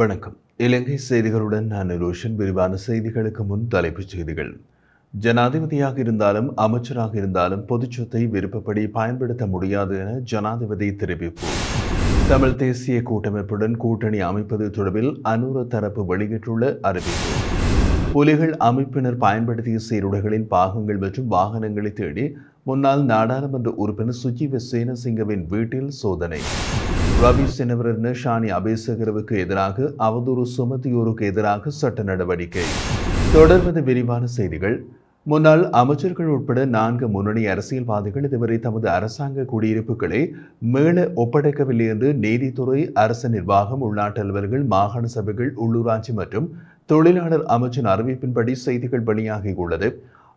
வணக்கம் இலங்கை செய்திகளுடன் நான் ரோஷன் விரிவான செய்திகளுக்கு முன் தலைப்புச் செய்திகள் ஜனாதிபதியாக இருந்தாலும் அமைச்சராக இருந்தாலும் பொதுச்சொத்தை விருப்பப்படி பயன்படுத்த முடியாது என ஜனாதிபதி தெரிவிப்பு தமிழ் தேசிய கூட்டமைப்புடன் கூட்டணி அமைப்பது தொடர்பில் அனூர தரப்பு வெளியிட்டுள்ள அறிவிப்பு புலிகள் அமைப்பினர் பயன்படுத்திய சீருடைகளின் பாகங்கள் மற்றும் வாகனங்களை தேடி முன்னாள் நாடாளுமன்ற உறுப்பினர் சுஜீவ சேனசிங்கவின் வீட்டில் சோதனை ரவி செனவரன் ஷானி அபேசகரவுக்கு எதிராக அவதூறு சுமத்தியோருக்கு எதிராக சட்ட நடவடிக்கை தொடர்வது விரிவான செய்திகள் முன்னாள் அமைச்சர்கள் உட்பட நான்கு முன்னணி அரசியல்வாதிகள் இதுவரை தமது அரசாங்க குடியிருப்புகளை மேல ஒப்படைக்கவில்லை என்று நீதித்துறை அரசு நிர்வாகம் உள்நாட்டு அலுவலர்கள் மாகாண சபைகள் உள்ளூராட்சி மற்றும் தொழிலாளர் அமைச்சின் அறிவிப்பின்படி செய்திகள் வெளியாகியுள்ளது உள்ளது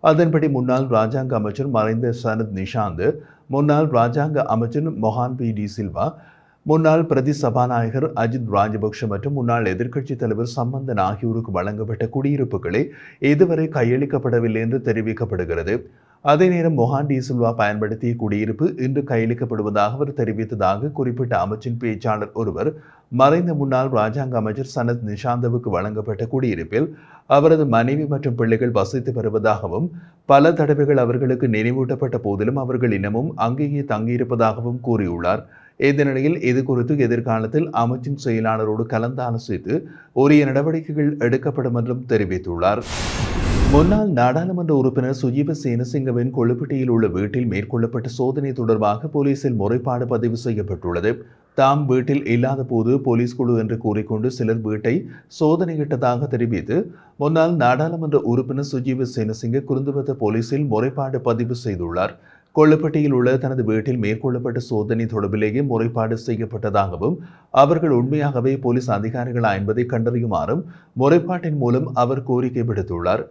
அதன்படி முன்னாள் ராஜாங்க அமைச்சர் மறைந்த சனத் நிஷாந்த் முன்னாள் ராஜாங்க அமைச்சர் மொஹான் பி டி சில்வா முன்னாள் பிரதி சபாநாயகர் அஜித் ராஜபக்ஷ மற்றும் முன்னாள் எதிர்க்கட்சித் தலைவர் சம்பந்தன் ஆகியோருக்கு வழங்கப்பட்ட குடியிருப்புகளை இதுவரை கையளிக்கப்படவில்லை என்று தெரிவிக்கப்படுகிறது அதே நேரம் மொஹான் டீசில்வா பயன்படுத்திய குடியிருப்பு இன்று கையளிக்கப்படுவதாக அவர் தெரிவித்ததாக குறிப்பிட்ட அமைச்சின் பேச்சாளர் ஒருவர் மறைந்த முன்னாள் ராஜாங்க அமைச்சர் சனத் நிஷாந்தவுக்கு வழங்கப்பட்ட குடியிருப்பில் அவரது மனைவி மற்றும் பிள்ளைகள் வசித்து வருவதாகவும் பல தடவைகள் அவர்களுக்கு நினைவூட்டப்பட்ட போதிலும் அவர்கள் இன்னமும் அங்கேயே தங்கியிருப்பதாகவும் கூறியுள்ளார் இந்த நிலையில் இது குறித்து எதிர்காலத்தில் அமைச்சின் செயலாளரோடு கலந்தாலோசித்து உரிய நடவடிக்கைகள் எடுக்கப்படும் என்றும் தெரிவித்துள்ளார் முன்னாள் நாடாளுமன்ற உறுப்பினர் சுஜீப சேனசிங்கவின் கொழுப்பட்டியில் உள்ள வீட்டில் மேற்கொள்ளப்பட்ட சோதனை தொடர்பாக போலீசில் முறைப்பாடு பதிவு செய்யப்பட்டுள்ளது தாம் வீட்டில் இல்லாத போது போலீஸ் குழு என்று கூறிக்கொண்டு சிலர் வீட்டை சோதனையிட்டதாக தெரிவித்து முன்னாள் நாடாளுமன்ற உறுப்பினர் சுஜீவ சேனசிங்க குருந்துபத்த போலீசில் முறைப்பாடு பதிவு செய்துள்ளார் கொள்ளுப்பட்டியில் உள்ள தனது வீட்டில் மேற்கொள்ளப்பட்ட சோதனை தொடர்பிலேயே முறைப்பாடு செய்யப்பட்டதாகவும் அவர்கள் உண்மையாகவே போலீஸ் அதிகாரிகளா என்பதை கண்டறியுமாறும் முறைப்பாட்டின் மூலம் அவர் கோரிக்கை விடுத்துள்ளார்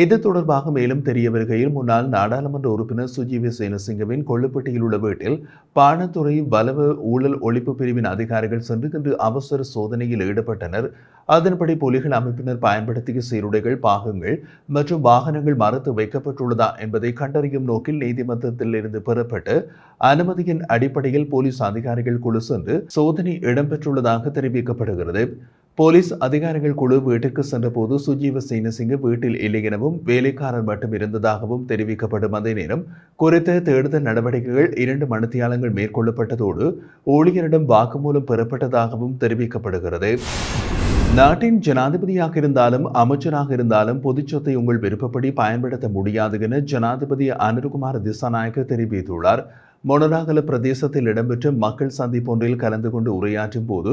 இது தொடர்பாக மேலும் தெரிய வருகையில் முன்னாள் நாடாளுமன்ற உறுப்பினர் சுஜீவி சேனசிங்கவின் கொள்ளுப்பட்டியில் உள்ள வீட்டில் பானத்துறை வலவ ஊழல் ஒழிப்பு பிரிவின் அதிகாரிகள் சென்று இன்று அவசர சோதனையில் ஈடுபட்டனர் அதன்படி புலிகள் அமைப்பினர் பயன்படுத்திய சீருடைகள் பாகங்கள் மற்றும் வாகனங்கள் மறுத்து வைக்கப்பட்டுள்ளதா என்பதை கண்டறியும் நோக்கில் நீதிமன்றத்தில் இருந்து பெறப்பட்டு அனுமதியின் அடிப்படையில் போலீஸ் அதிகாரிகள் குழு சென்று சோதனை இடம்பெற்றுள்ளதாக தெரிவிக்கப்படுகிறது போலீஸ் அதிகாரிகள் குழு வீட்டுக்கு சென்றபோது சுஜீவ சீனசிங்க வீட்டில் இல்லை எனவும் வேலைக்காரர் மட்டும் இருந்ததாகவும் தெரிவிக்கப்படும் அதே நேரம் குறித்த தேடுதல் நடவடிக்கைகள் இரண்டு மனுத்தியாளங்கள் மேற்கொள்ளப்பட்டதோடு ஊழியரிடம் வாக்குமூலம் பெறப்பட்டதாகவும் தெரிவிக்கப்படுகிறது நாட்டின் ஜனாதிபதியாக இருந்தாலும் அமைச்சராக இருந்தாலும் சொத்தை உங்கள் விருப்பப்படி பயன்படுத்த முடியாது என ஜனாதிபதி அனுர்குமார் திசாநாயக்கர் தெரிவித்துள்ளார் மொனராகல பிரதேசத்தில் இடம்பெற்ற மக்கள் சந்திப்பொன்றில் கலந்து கொண்டு உரையாற்றும் போது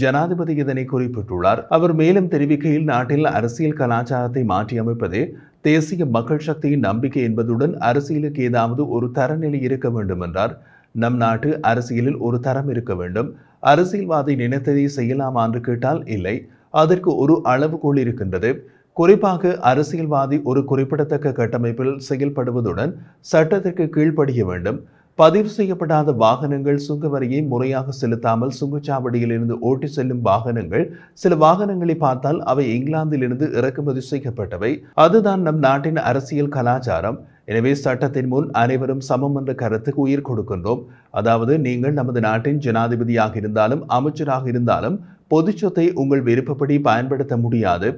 ஜனாதிபதி இதனை குறிப்பிட்டுள்ளார் அவர் மேலும் தெரிவிக்கையில் நாட்டில் அரசியல் கலாச்சாரத்தை மாற்றியமைப்பதே தேசிய மக்கள் சக்தியின் நம்பிக்கை என்பதுடன் அரசியலுக்கு ஏதாவது ஒரு தரநிலை இருக்க வேண்டும் என்றார் நம் நாட்டு அரசியலில் ஒரு தரம் இருக்க வேண்டும் அரசியல்வாதி நினைத்ததை செய்யலாமா என்று கேட்டால் இல்லை அதற்கு ஒரு அளவுகோல் இருக்கின்றது குறிப்பாக அரசியல்வாதி ஒரு குறிப்பிடத்தக்க கட்டமைப்பில் செயல்படுவதுடன் சட்டத்திற்கு கீழ்ப்படிய வேண்டும் பதிவு செய்யப்படாத வாகனங்கள் சுங்க வரியை முறையாக செலுத்தாமல் சுங்கச்சாவடியில் இருந்து ஓட்டி செல்லும் வாகனங்கள் சில வாகனங்களை பார்த்தால் அவை இங்கிலாந்தில் இருந்து இறக்குமதி செய்யப்பட்டவை அதுதான் நம் நாட்டின் அரசியல் கலாச்சாரம் எனவே சட்டத்தின் முன் அனைவரும் சமம் என்ற கருத்துக்கு உயிர் கொடுக்கின்றோம் அதாவது நீங்கள் நமது நாட்டின் ஜனாதிபதியாக இருந்தாலும் அமைச்சராக இருந்தாலும் பொது சொத்தை உங்கள் விருப்பப்படி பயன்படுத்த முடியாது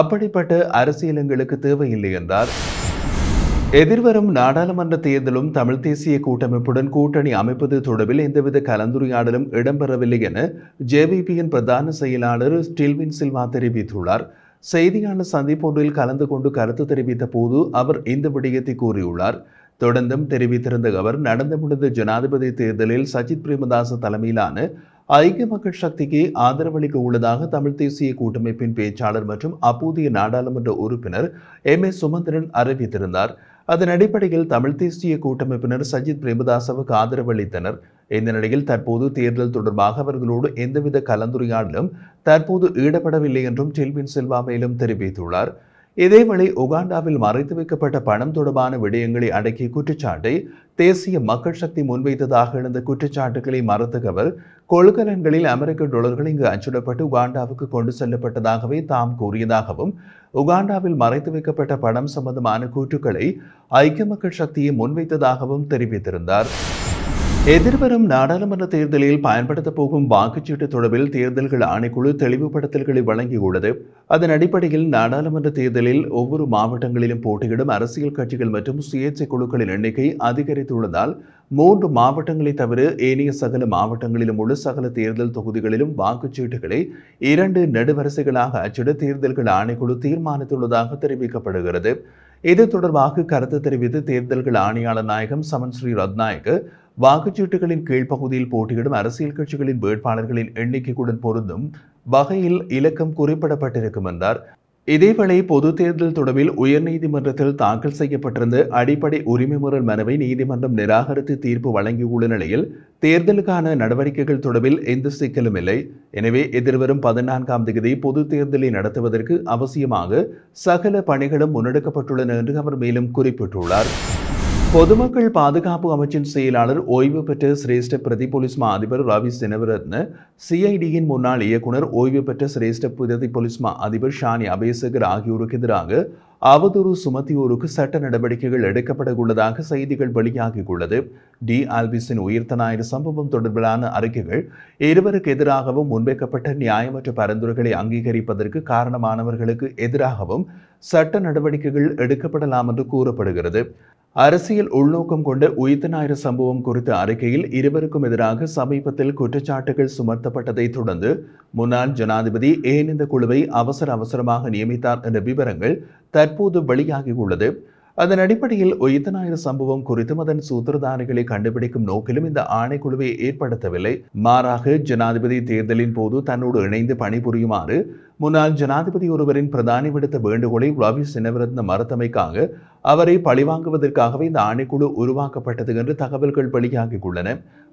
அப்படிப்பட்ட அரசியல் எங்களுக்கு தேவையில்லை என்றார் எதிர்வரும் நாடாளுமன்ற தேர்தலும் தமிழ் தேசிய கூட்டமைப்புடன் கூட்டணி அமைப்பது தொடர்பில் எந்தவித கலந்துரையாடலும் இடம்பெறவில்லை என ஜேவிபியின் பிரதான செயலாளர் ஸ்டில்வின் சில்வா தெரிவித்துள்ளார் சந்திப்பு சந்திப்பொன்றில் கலந்து கொண்டு கருத்து தெரிவித்த போது அவர் இந்த விடயத்தை கூறியுள்ளார் தொடர்ந்தும் தெரிவித்திருந்த அவர் நடந்து முடிந்த ஜனாதிபதி தேர்தலில் சஜித் பிரேமதாச தலைமையிலான ஐக்கிய மக்கள் சக்திக்கு ஆதரவளிக்க உள்ளதாக தமிழ்த் தேசிய கூட்டமைப்பின் பேச்சாளர் மற்றும் அப்போதைய நாடாளுமன்ற உறுப்பினர் எம் எஸ் சுமந்திரன் அறிவித்திருந்தார் அதன் அடிப்படையில் தமிழ் தேசிய கூட்டமைப்பினர் சஜித் பிரேமதாசவுக்கு ஆதரவு அளித்தனர் இந்த நிலையில் தற்போது தேர்தல் தொடர்பாக அவர்களோடு எந்தவித கலந்துரையாடலும் தற்போது ஈடுபடவில்லை என்றும் செல்வின் செல்வா மேலும் தெரிவித்துள்ளார் இதேவேளை உகாண்டாவில் மறைத்து வைக்கப்பட்ட பணம் தொடர்பான விடயங்களை அடக்கிய குற்றச்சாட்டை தேசிய மக்கள் சக்தி முன்வைத்ததாக எழுந்த குற்றச்சாட்டுகளை மறுத்தகவர் கொள்கலன்களில் அமெரிக்க டொலர்கள் இங்கு அச்சிடப்பட்டு உகாண்டாவுக்கு கொண்டு செல்லப்பட்டதாகவே தாம் கூறியதாகவும் உகாண்டாவில் மறைத்து வைக்கப்பட்ட பணம் சம்பந்தமான கூற்றுக்களை ஐக்கிய மக்கள் சக்தியை முன்வைத்ததாகவும் தெரிவித்திருந்தார் எதிர்வரும் நாடாளுமன்ற தேர்தலில் பயன்படுத்தப் போகும் வாக்குச்சீட்டு தொடர்பில் தேர்தல்கள் ஆணைக்குழு தெளிவுபடுத்தல்களை வழங்கியுள்ளது அதன் அடிப்படையில் நாடாளுமன்ற தேர்தலில் ஒவ்வொரு மாவட்டங்களிலும் போட்டியிடும் அரசியல் கட்சிகள் மற்றும் சுயேட்சை குழுக்களின் எண்ணிக்கை அதிகரித்துள்ளதால் மூன்று மாவட்டங்களை தவிர ஏனைய சகல மாவட்டங்களிலும் உள்ள சகல தேர்தல் தொகுதிகளிலும் வாக்குச்சீட்டுகளை இரண்டு நெடுவரிசைகளாக அச்சிட தேர்தல்கள் ஆணைக்குழு தீர்மானித்துள்ளதாக தெரிவிக்கப்படுகிறது இது தொடர்பாக கருத்து தெரிவித்து தேர்தல்கள் ஆணையாளர் நாயகம் சமன் ஸ்ரீ ரத்நாயக்கு வாக்குச்சீட்டுகளின் கீழ்ப்பகுதியில் போட்டியிடும் அரசியல் கட்சிகளின் வேட்பாளர்களின் எண்ணிக்கையுடன் பொருந்தும் வகையில் இலக்கம் குறிப்பிடப்பட்டிருக்கும் என்றார் இதேவேளை பொது தேர்தல் தொடர்பில் உயர்நீதிமன்றத்தில் தாக்கல் செய்யப்பட்டிருந்த அடிப்படை உரிமை முறல் மனுவை நீதிமன்றம் நிராகரித்து தீர்ப்பு வழங்கியுள்ள நிலையில் தேர்தலுக்கான நடவடிக்கைகள் தொடர்பில் எந்த சிக்கலும் இல்லை எனவே எதிர்வரும் பதினான்காம் தேதி பொது தேர்தலை நடத்துவதற்கு அவசியமாக சகல பணிகளும் முன்னெடுக்கப்பட்டுள்ளன என்று அவர் மேலும் குறிப்பிட்டுள்ளார் பொதுமக்கள் பாதுகாப்பு அமைச்சின் செயலாளர் ஓய்வு பெற்ற சிரேஷ்ட பிரதி போலீஸ் மா அதிபர் ரவி செனவரத்ன சிஐடியின் முன்னாள் இயக்குனர் ஓய்வு பெற்ற சிரேஷ்ட பிரதி போலீஸ் மா அதிபர் ஷானி அபேசகர் ஆகியோருக்கு எதிராக அவதூறு சுமத்தியோருக்கு சட்ட நடவடிக்கைகள் எடுக்கப்பட உள்ளதாக செய்திகள் வெளியாகியுள்ளது டி ஆல்பிஸின் உயிர்த்த சம்பவம் தொடர்பிலான அறிக்கைகள் இருவருக்கு எதிராகவும் முன்வைக்கப்பட்ட நியாயமற்ற பரிந்துரைகளை அங்கீகரிப்பதற்கு காரணமானவர்களுக்கு எதிராகவும் சட்ட நடவடிக்கைகள் எடுக்கப்படலாம் என்று கூறப்படுகிறது அரசியல் உள்நோக்கம் கொண்ட உயிர்த்த ஞாயிறு சம்பவம் குறித்த அறிக்கையில் இருவருக்கும் எதிராக சமீபத்தில் குற்றச்சாட்டுகள் சுமத்தப்பட்டதை தொடர்ந்து முன்னாள் ஜனாதிபதி ஏன் இந்த குழுவை அவசர அவசரமாக நியமித்தார் என்ற விவரங்கள் தற்போது வெளியாகியுள்ளது அதன் அடிப்படையில் உயிர்த்தநாயக சம்பவம் குறித்தும் அதன் சூத்திரதாரிகளை கண்டுபிடிக்கும் நோக்கிலும் இந்த ஆணைக்குழுவை ஏற்படுத்தவில்லை மாறாக ஜனாதிபதி தேர்தலின் போது தன்னோடு இணைந்து பணிபுரியுமாறு முன்னாள் ஜனாதிபதி ஒருவரின் பிரதானி விடுத்த வேண்டுகோளை உலாவி சினவரத்ன மறுத்தமைக்காக அவரை பழிவாங்குவதற்காகவே இந்த ஆணைக்குழு உருவாக்கப்பட்டது என்று தகவல்கள் வெளியாகியுள்ளன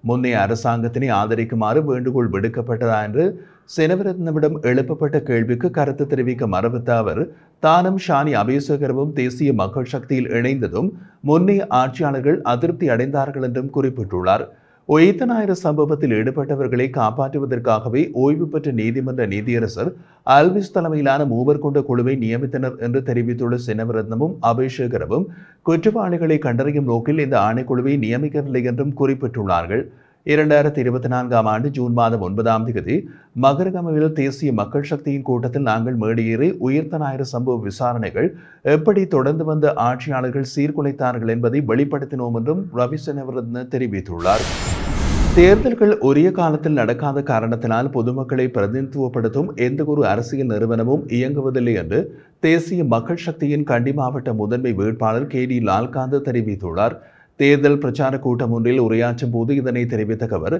முன்னைய அரசாங்கத்தினை ஆதரிக்குமாறு வேண்டுகோள் விடுக்கப்பட்டதா என்று செனவரத்னவிடம் எழுப்பப்பட்ட கேள்விக்கு கருத்து தெரிவிக்க மறுத்த அவர் தானும் ஷானி அபேசகரவும் தேசிய மக்கள் சக்தியில் இணைந்ததும் முன்னைய ஆட்சியாளர்கள் அதிருப்தி அடைந்தார்கள் என்றும் குறிப்பிட்டுள்ளார் நாயர சம்பவத்தில் ஈடுபட்டவர்களை காப்பாற்றுவதற்காகவே ஓய்வு பெற்ற நீதிமன்ற நீதியரசர் அல்விஸ் தலைமையிலான மூவர் கொண்ட குழுவை நியமித்தனர் என்று தெரிவித்துள்ள சின்னவரத்னமும் அபிஷேகரவும் குற்றவாளிகளை கண்டறியும் நோக்கில் இந்த ஆணைக்குழுவை நியமிக்கவில்லை என்றும் குறிப்பிட்டுள்ளார்கள் இரண்டாயிரத்தி இருபத்தி நான்காம் ஆண்டு ஜூன் மாதம் ஒன்பதாம் தேதி மகரகமையில் தேசிய மக்கள் சக்தியின் கூட்டத்தில் நாங்கள் மேடியேறி உயிர்த்தனாயிர சம்பவ விசாரணைகள் எப்படி தொடர்ந்து வந்த ஆட்சியாளர்கள் சீர்குலைத்தார்கள் என்பதை வெளிப்படுத்தினோம் என்றும் ரவி தெரிவித்துள்ளார் தேர்தல்கள் உரிய காலத்தில் நடக்காத காரணத்தினால் பொதுமக்களை பிரதிநிதித்துவப்படுத்தும் எந்த ஒரு அரசியல் நிறுவனமும் இயங்குவதில்லை என்று தேசிய மக்கள் சக்தியின் கண்டி மாவட்ட முதன்மை வேட்பாளர் கே டி லால்காந்த் தெரிவித்துள்ளார் தேர்தல் பிரச்சார கூட்டம் ஒன்றில் உரையாற்றும் போது இதனை தெரிவித்த அவர்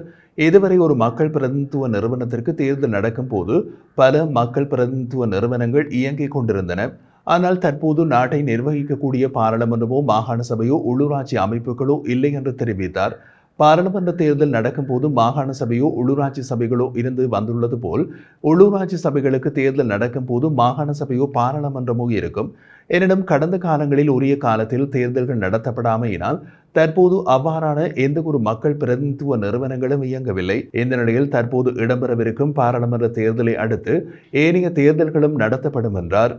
இதுவரை ஒரு மக்கள் பிரதிநிதித்துவ நிறுவனத்திற்கு தேர்தல் நடக்கும் போது பல மக்கள் பிரதிநிதித்துவ நிறுவனங்கள் இயங்கிக் கொண்டிருந்தன ஆனால் தற்போது நாட்டை நிர்வகிக்கக்கூடிய பாராளுமன்றமோ மாகாண சபையோ உள்ளூராட்சி அமைப்புகளோ இல்லை என்று தெரிவித்தார் பாராளுமன்ற தேர்தல் போது மாகாண சபையோ உள்ளூராட்சி சபைகளோ இருந்து வந்துள்ளது போல் உள்ளூராட்சி சபைகளுக்கு தேர்தல் போது மாகாண சபையோ பாராளுமன்றமோ இருக்கும் எனினும் கடந்த காலங்களில் உரிய காலத்தில் தேர்தல்கள் நடத்தப்படாமையினால் தற்போது அவ்வாறான எந்த ஒரு மக்கள் பிரதிநிதித்துவ நிறுவனங்களும் இயங்கவில்லை இந்த நிலையில் தற்போது இடம்பெறவிருக்கும் பாராளுமன்ற தேர்தலை அடுத்து ஏனைய தேர்தல்களும் நடத்தப்படும் என்றார்